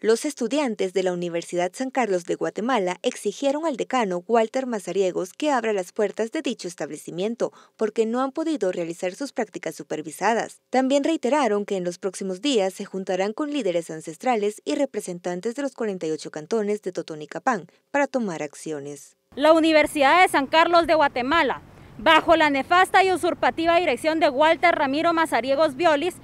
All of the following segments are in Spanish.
Los estudiantes de la Universidad San Carlos de Guatemala exigieron al decano Walter Mazariegos que abra las puertas de dicho establecimiento porque no han podido realizar sus prácticas supervisadas. También reiteraron que en los próximos días se juntarán con líderes ancestrales y representantes de los 48 cantones de Totonicapán para tomar acciones. La Universidad de San Carlos de Guatemala, bajo la nefasta y usurpativa dirección de Walter Ramiro Mazariegos Violis,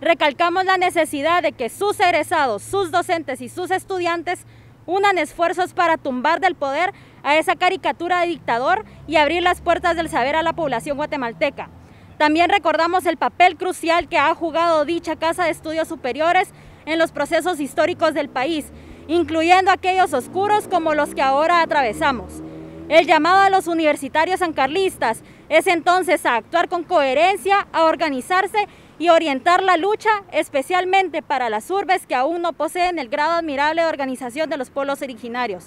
Recalcamos la necesidad de que sus egresados, sus docentes y sus estudiantes unan esfuerzos para tumbar del poder a esa caricatura de dictador y abrir las puertas del saber a la población guatemalteca. También recordamos el papel crucial que ha jugado dicha Casa de Estudios Superiores en los procesos históricos del país, incluyendo aquellos oscuros como los que ahora atravesamos. El llamado a los universitarios sancarlistas es entonces a actuar con coherencia, a organizarse y orientar la lucha especialmente para las urbes que aún no poseen el grado admirable de organización de los pueblos originarios.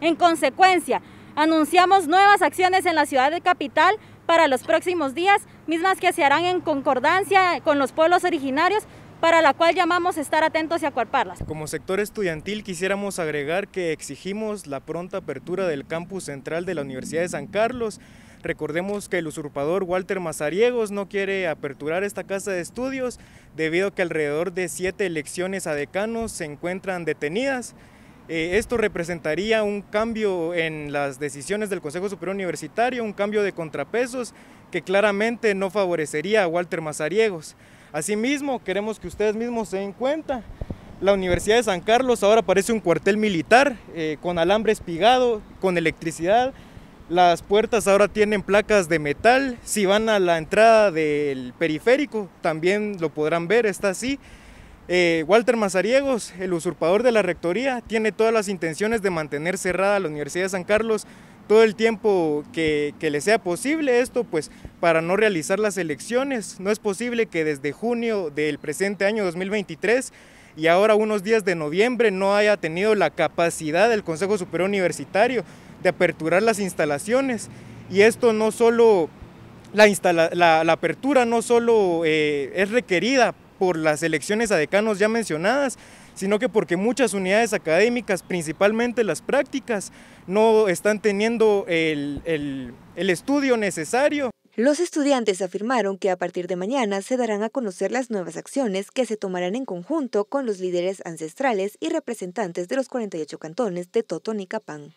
En consecuencia, anunciamos nuevas acciones en la ciudad de capital para los próximos días, mismas que se harán en concordancia con los pueblos originarios para la cual llamamos estar atentos y acuarparlas Como sector estudiantil quisiéramos agregar que exigimos la pronta apertura del campus central de la Universidad de San Carlos Recordemos que el usurpador Walter Mazariegos no quiere aperturar esta casa de estudios debido a que alrededor de siete elecciones a decanos se encuentran detenidas. Eh, esto representaría un cambio en las decisiones del Consejo Superior Universitario, un cambio de contrapesos que claramente no favorecería a Walter Mazariegos. Asimismo, queremos que ustedes mismos se den cuenta, la Universidad de San Carlos ahora parece un cuartel militar eh, con alambre espigado, con electricidad, las puertas ahora tienen placas de metal. Si van a la entrada del periférico, también lo podrán ver, está así. Eh, Walter Mazariegos, el usurpador de la rectoría, tiene todas las intenciones de mantener cerrada la Universidad de San Carlos todo el tiempo que, que le sea posible esto, pues para no realizar las elecciones. No es posible que desde junio del presente año 2023 y ahora unos días de noviembre no haya tenido la capacidad del Consejo Superior Universitario de aperturar las instalaciones. Y esto no solo, la, apertura no solo eh, es requerida por las elecciones a decanos ya mencionadas, sino que porque muchas unidades académicas, principalmente las prácticas, no están teniendo el, estudio necesario. Los estudiantes afirmaron que a partir de mañana se darán a conocer las nuevas acciones que se tomarán en conjunto con los líderes ancestrales y representantes de los 48 cantones de Totonicapán.